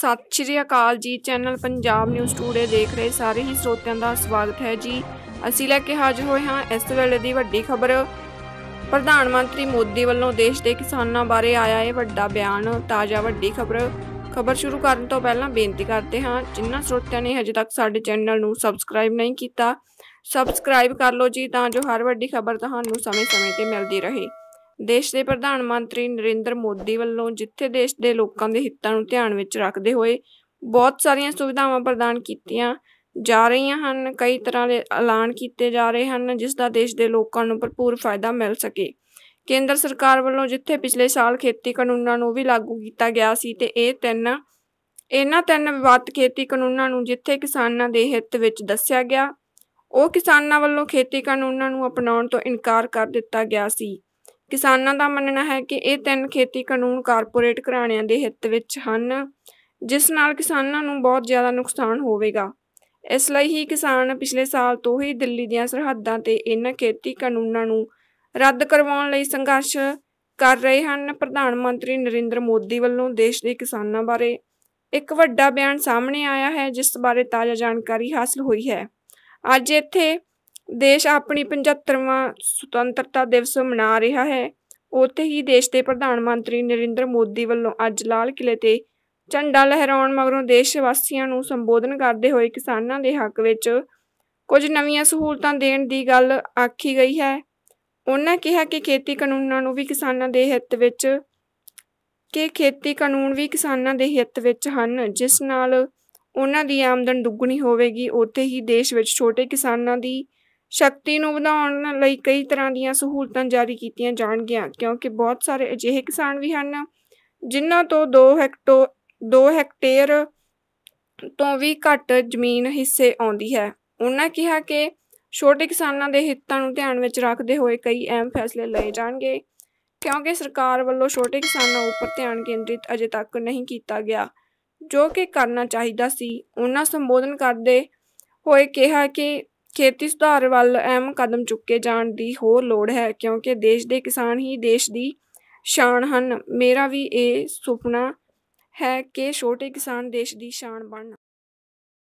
ਸਤਿ ਸ਼੍ਰੀ ਅਕਾਲ ਜੀ channel Punjab news today ਦੇਖ ਰਹੇ ਸਾਰੇ ਹੀ ਸਰੋਤਿਆਂ ਦਾ ਸਵਾਗਤ ਹੈ ਜੀ ਅਸੀਂ ਲੈ ਕੇ ਹਾਜ਼ਰ ਹੋਏ ਹਾਂ ਇਸ ਵੇਲੇ ਦੀ ਵੱਡੀ ਖਬਰ ਪ੍ਰਧਾਨ ਮੰਤਰੀ ਮੋਦੀ ਵੱਲੋਂ ਦੇਸ਼ ਦੇ ਕਿਸਾਨਾਂ ਬਾਰੇ ਆਇਆ ਇਹ ਵੱਡਾ ਬਿਆਨ ਤਾਜ਼ਾ ਵੱਡੀ ਖਬਰ ਖਬਰ ਸ਼ੁਰੂ ਕਰਨ ਤੋਂ ਪਹਿਲਾਂ ਬੇਨਤੀ ਕਰਦੇ ਹਾਂ ਜਿਨ੍ਹਾਂ ਸਰੋਤਿਆਂ ਨੇ ਹਜੇ ਤੱਕ ਸਾਡੇ ਚੈਨਲ ਨੂੰ ਸਬਸਕ੍ਰਾਈਬ ਨਹੀਂ ਕੀਤਾ ਸਬਸਕ੍ਰਾਈਬ ਕਰ ਲਓ ਜੀ ਤਾਂ ਜੋ ਹਰ ਵੱਡੀ ਖਬਰ ਤੁਹਾਨੂੰ ਸਮੇਂ-ਸਮੇਂ ਤੇ ਮਿਲਦੀ ਰਹੇ ਦੇਸ਼ ਦੇ ਪ੍ਰਧਾਨ ਮੰਤਰੀ ਨਰਿੰਦਰ ਮੋਦੀ ਵੱਲੋਂ ਜਿੱਥੇ ਦੇਸ਼ ਦੇ ਲੋਕਾਂ ਦੇ ਹਿੱਤਾਂ ਨੂੰ ਧਿਆਨ ਵਿੱਚ ਰੱਖਦੇ ਹੋਏ ਬਹੁਤ ਸਾਰੀਆਂ ਸੁਵਿਧਾਵਾਂ ਪ੍ਰਦਾਨ ਕੀਤੀਆਂ ਜਾ ਰਹੀਆਂ ਹਨ ਕਈ ਤਰ੍ਹਾਂ ਦੇ ਐਲਾਨ ਕੀਤੇ ਜਾ ਰਹੇ ਹਨ ਜਿਸ ਦਾ ਦੇਸ਼ ਦੇ ਲੋਕਾਂ ਨੂੰ ਭਰਪੂਰ ਫਾਇਦਾ ਮਿਲ ਸਕੇ ਕੇਂਦਰ ਸਰਕਾਰ ਵੱਲੋਂ ਜਿੱਥੇ ਪਿਛਲੇ ਸਾਲ ਖੇਤੀ ਕਾਨੂੰਨਾਂ ਨੂੰ ਵੀ ਲਾਗੂ ਕੀਤਾ ਗਿਆ ਸੀ ਤੇ ਇਹ ਤਿੰਨ ਇਹਨਾਂ ਤਿੰਨ ਵਿਵਾਦਤ ਖੇਤੀ ਕਾਨੂੰਨਾਂ ਨੂੰ ਜਿੱਥੇ ਕਿਸਾਨਾਂ ਦੇ ਹਿੱਤ ਵਿੱਚ ਦੱਸਿਆ ਗਿਆ ਉਹ ਕਿਸਾਨਾਂ ਵੱਲੋਂ ਖੇਤੀ ਕਾਨੂੰਨਾਂ ਨੂੰ ਅਪਣਾਉਣ ਤੋਂ ਇਨਕਾਰ ਕਰ ਦਿੱਤਾ ਗਿਆ ਸੀ ਕਿਸਾਨਾਂ ਦਾ ਮੰਨਣਾ ਹੈ ਕਿ ਇਹ ਤਿੰਨ ਖੇਤੀ ਕਾਨੂੰਨ ਕਾਰਪੋਰੇਟ ਘਰਾਣਿਆਂ ਦੇ ਹਿੱਤ ਵਿੱਚ ਹਨ ਜਿਸ ਨਾਲ ਕਿਸਾਨਾਂ ਨੂੰ ਬਹੁਤ ਜ਼ਿਆਦਾ ਨੁਕਸਾਨ ਹੋਵੇਗਾ ਇਸ ਲਈ ਹੀ ਕਿਸਾਨ ਪਿਛਲੇ ਸਾਲ ਤੋਂ ਹੀ ਦਿੱਲੀ ਦੀਆਂ ਸਰਹੱਦਾਂ ਤੇ ਇਹਨਾਂ ਖੇਤੀ ਕਾਨੂੰਨਾਂ ਨੂੰ ਰੱਦ ਕਰਵਾਉਣ ਲਈ ਸੰਘਰਸ਼ ਕਰ ਰਹੇ ਹਨ ਪ੍ਰਧਾਨ ਮੰਤਰੀ ਨਰਿੰਦਰ ਮੋਦੀ ਵੱਲੋਂ ਦੇਸ਼ ਦੇ ਕਿਸਾਨਾਂ ਬਾਰੇ ਇੱਕ ਵੱਡਾ ਬਿਆਨ ਸਾਹਮਣੇ ਆਇਆ ਹੈ ਜਿਸ ਬਾਰੇ ਤਾਜ਼ਾ ਜਾਣਕਾਰੀ ਹਾਸਲ ਹੋਈ ਹੈ ਅੱਜ ਇੱਥੇ ਦੇਸ਼ ਆਪਣੀ 75ਵਾਂ ਸੁਤੰਤਰਤਾ ਦਿਵਸ ਮਨਾ ਰਿਹਾ ਹੈ ਉੱਥੇ ਹੀ ਦੇਸ਼ ਦੇ ਪ੍ਰਧਾਨ ਮੰਤਰੀ ਨਰਿੰਦਰ ਮੋਦੀ ਵੱਲੋਂ ਅੱਜ ਲਾਲ ਕਿਲੇ ਤੇ ਝੰਡਾ ਲਹਿਰਾਉਣ ਮਗਰੋਂ ਦੇਸ਼ ਵਾਸੀਆਂ ਨੂੰ ਸੰਬੋਧਨ ਕਰਦੇ ਹੋਏ ਕਿਸਾਨਾਂ ਦੇ ਹੱਕ ਵਿੱਚ ਕੁਝ ਨਵੀਆਂ ਸਹੂਲਤਾਂ ਦੇਣ ਦੀ ਗੱਲ ਆਖੀ ਗਈ ਹੈ ਉਹਨਾਂ ਕਿਹਾ ਕਿ ਖੇਤੀ ਕਾਨੂੰਨਾਂ ਨੂੰ ਵੀ ਕਿਸਾਨਾਂ ਦੇ ਹਿੱਤ ਵਿੱਚ ਕਿ ਖੇਤੀ ਕਾਨੂੰਨ ਵੀ ਕਿਸਾਨਾਂ ਦੇ ਹਿੱਤ ਵਿੱਚ ਹਨ ਜਿਸ ਨਾਲ ਉਹਨਾਂ ਦੀ ਆਮਦਨ ਦੁੱਗਣੀ ਹੋਵੇਗੀ ਉੱਥੇ ਹੀ ਦੇਸ਼ ਵਿੱਚ ਛੋਟੇ ਕਿਸਾਨਾਂ ਦੀ ਸ਼ਕਤੀ ਨੂੰ ਵਧਾਉਣ ਲਈ ਕਈ ਤਰ੍ਹਾਂ ਦੀਆਂ ਸਹੂਲਤਾਂ ਜਾਰੀ ਕੀਤੀਆਂ ਜਾਣਗੀਆਂ ਕਿਉਂਕਿ ਬਹੁਤ ਸਾਰੇ ਅਜਿਹੇ ਕਿਸਾਨ ਵੀ ਹਨ ਜਿਨ੍ਹਾਂ ਤੋਂ 2 ਹੈਕਟੋ 2 ਹੈਕਟੇਅਰ ਤੋਂ ਵੀ ਘੱਟ ਜ਼ਮੀਨ ਹਿੱਸੇ ਆਉਂਦੀ ਹੈ ਉਹਨਾਂ ਕਿਹਾ ਕਿ ਛੋਟੇ ਕਿਸਾਨਾਂ ਦੇ ਹਿੱਤਾਂ ਨੂੰ ਧਿਆਨ ਵਿੱਚ ਰੱਖਦੇ ਹੋਏ ਕਈ ਅਹਿਮ ਫੈਸਲੇ ਲਏ ਜਾਣਗੇ ਕਿਉਂਕਿ ਸਰਕਾਰ ਵੱਲੋਂ ਛੋਟੇ ਕਿਸਾਨਾਂ ਉੱਪਰ ਧਿਆਨ ਕੇਂਦਰਿਤ ਅਜੇ ਤੱਕ ਨਹੀਂ ਕੀਤਾ ਗਿਆ ਜੋ ਕਿ ਕਰਨਾ ਚਾਹੀਦਾ ਸੀ ਉਹਨਾਂ ਸੰਬੋਧਨ ਕਰਦੇ ਹੋਏ ਕਿਹਾ ਕਿ ਖੇਤੀ ਸੁਧਾਰ ਵੱਲ ਅਹਿਮ ਕਦਮ ਚੁੱਕੇ ਜਾਣ ਦੀ ਹੋਰ ਲੋੜ ਹੈ ਕਿਉਂਕਿ ਦੇਸ਼ ਦੇ ਕਿਸਾਨ ਹੀ ਦੇਸ਼ ਦੀ ਸ਼ਾਨ ਹਨ ਮੇਰਾ ਵੀ ਇਹ ਸੁਪਨਾ ਹੈ ਕਿ ਛੋਟੇ ਕਿਸਾਨ ਦੇਸ਼ ਦੀ ਸ਼ਾਨ ਬਣਨ